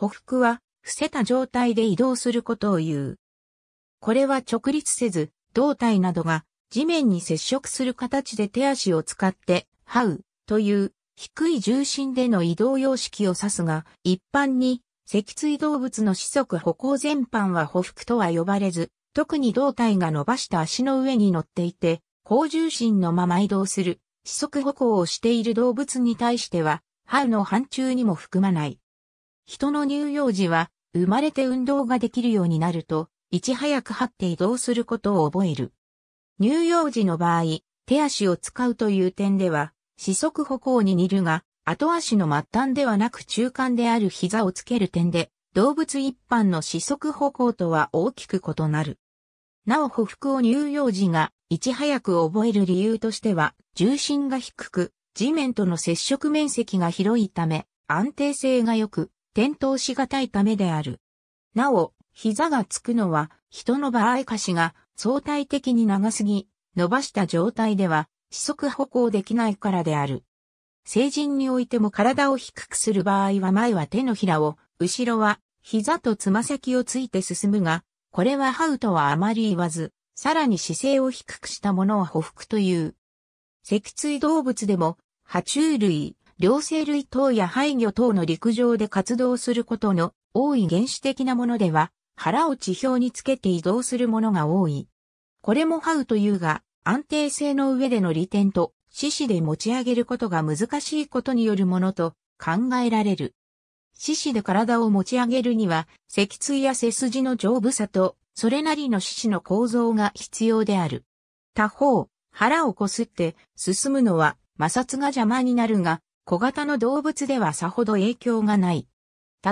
歩幅は伏せた状態で移動することを言う。これは直立せず、胴体などが地面に接触する形で手足を使って、ハウという低い重心での移動様式を指すが、一般に脊椎動物の四足歩行全般は歩幅とは呼ばれず、特に胴体が伸ばした足の上に乗っていて、高重心のまま移動する四足歩行をしている動物に対しては、ハウの範疇にも含まない。人の乳幼児は、生まれて運動ができるようになると、いち早く這って移動することを覚える。乳幼児の場合、手足を使うという点では、四足歩行に似るが、後足の末端ではなく中間である膝をつける点で、動物一般の四足歩行とは大きく異なる。なお歩幅を乳幼児がいち早く覚える理由としては、重心が低く、地面との接触面積が広いため、安定性が良く、転倒しがたいためである。なお、膝がつくのは、人の場合下肢が相対的に長すぎ、伸ばした状態では、四足歩行できないからである。成人においても体を低くする場合は前は手のひらを、後ろは膝とつま先をついて進むが、これはハウとはあまり言わず、さらに姿勢を低くしたものを歩腹という。脊椎動物でも、爬虫類、両生類等や廃魚等の陸上で活動することの多い原始的なものでは、腹を地表につけて移動するものが多い。これもハウというが、安定性の上での利点と、獅子で持ち上げることが難しいことによるものと考えられる。獅子で体を持ち上げるには、脊椎や背筋の丈夫さと、それなりの獅子の構造が必要である。他方、腹をこすって進むのは摩擦が邪魔になるが、小型の動物ではさほど影響がない。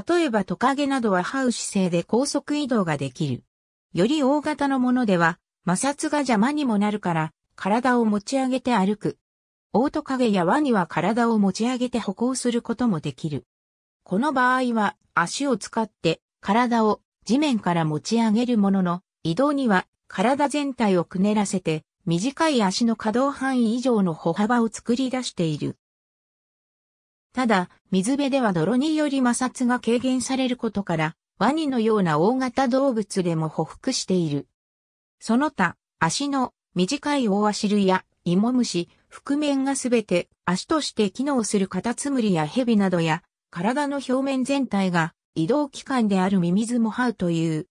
例えばトカゲなどは這う姿勢で高速移動ができる。より大型のものでは摩擦が邪魔にもなるから体を持ち上げて歩く。オオトカゲやワニは体を持ち上げて歩行することもできる。この場合は足を使って体を地面から持ち上げるものの移動には体全体をくねらせて短い足の可動範囲以上の歩幅を作り出している。ただ、水辺では泥により摩擦が軽減されることから、ワニのような大型動物でも捕服している。その他、足の短い大足類や芋虫、覆面がすべて足として機能するカタツムリやヘビなどや、体の表面全体が移動機関であるミミズもハウという。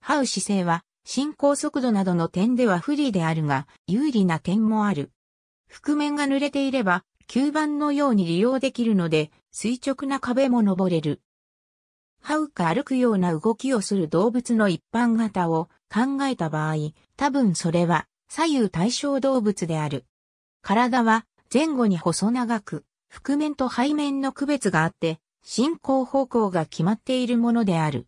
ハウ姿勢は、進行速度などの点では不利であるが、有利な点もある。覆面が濡れていれば、吸盤のように利用できるので、垂直な壁も登れる。這うか歩くような動きをする動物の一般型を考えた場合、多分それは左右対称動物である。体は前後に細長く、覆面と背面の区別があって、進行方向が決まっているものである。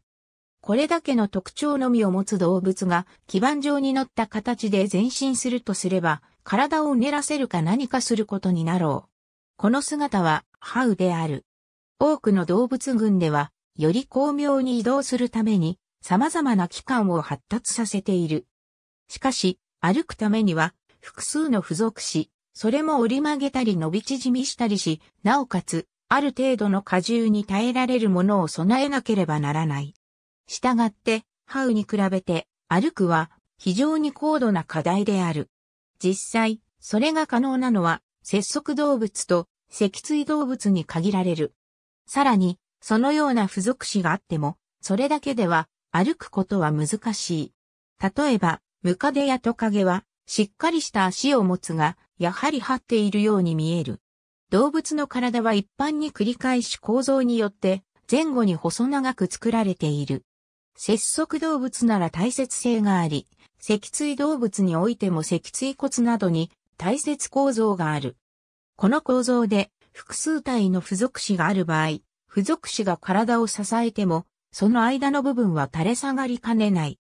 これだけの特徴のみを持つ動物が基盤上に乗った形で前進するとすれば、体を練ねらせるか何かすることになろう。この姿は、ハウである。多くの動物群では、より巧妙に移動するために、様々な器官を発達させている。しかし、歩くためには、複数の付属し、それも折り曲げたり伸び縮みしたりし、なおかつ、ある程度の荷重に耐えられるものを備えなければならない。したがって、ハウに比べて、歩くは非常に高度な課題である。実際、それが可能なのは、節足動物と脊椎動物に限られる。さらに、そのような付属詞があっても、それだけでは歩くことは難しい。例えば、ムカデやトカゲは、しっかりした足を持つが、やはり張っているように見える。動物の体は一般に繰り返し構造によって、前後に細長く作られている。節足動物なら大切性があり、脊椎動物においても脊椎骨などに大切構造がある。この構造で複数体の付属子がある場合、付属子が体を支えても、その間の部分は垂れ下がりかねない。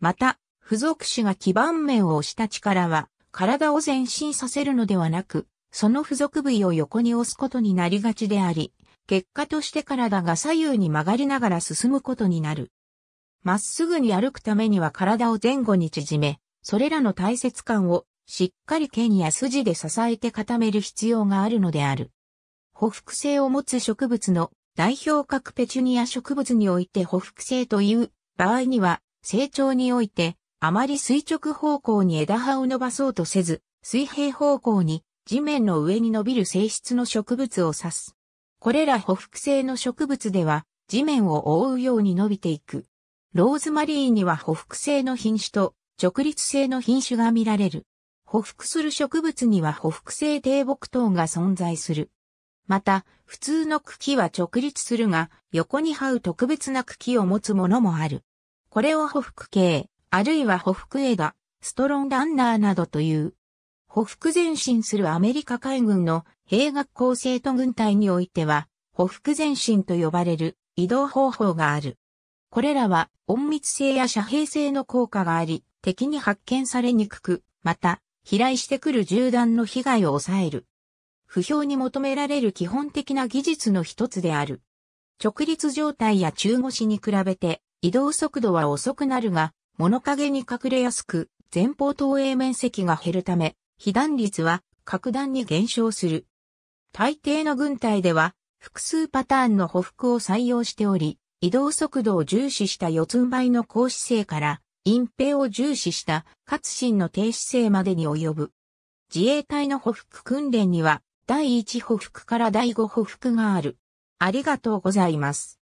また、付属子が基盤面を押した力は、体を前進させるのではなく、その付属部位を横に押すことになりがちであり、結果として体が左右に曲がりながら進むことになる。まっすぐに歩くためには体を前後に縮め、それらの大切感をしっかり剣や筋で支えて固める必要があるのである。補服性を持つ植物の代表格ペチュニア植物において補服性という場合には成長においてあまり垂直方向に枝葉を伸ばそうとせず水平方向に地面の上に伸びる性質の植物を指す。これら補服性の植物では地面を覆うように伸びていく。ローズマリーには補服性の品種と直立性の品種が見られる。匍匐する植物には匍匐性低木等が存在する。また、普通の茎は直立するが、横に這う特別な茎を持つものもある。これを匍匐系、あるいは匍匐画、ストロンランナーなどという。匍匐前進するアメリカ海軍の兵学校生徒軍隊においては、匍匐前進と呼ばれる移動方法がある。これらは、隠密性や遮蔽性の効果があり、敵に発見されにくく、また、飛来してくる銃弾の被害を抑える。不評に求められる基本的な技術の一つである。直立状態や中腰に比べて移動速度は遅くなるが、物陰に隠れやすく、前方投影面積が減るため、被弾率は格段に減少する。大抵の軍隊では、複数パターンの補服を採用しており、移動速度を重視した四つん這いの高姿勢から、隠蔽を重視した、活心の停止性までに及ぶ。自衛隊の補服訓練には、第1補服から第5補服がある。ありがとうございます。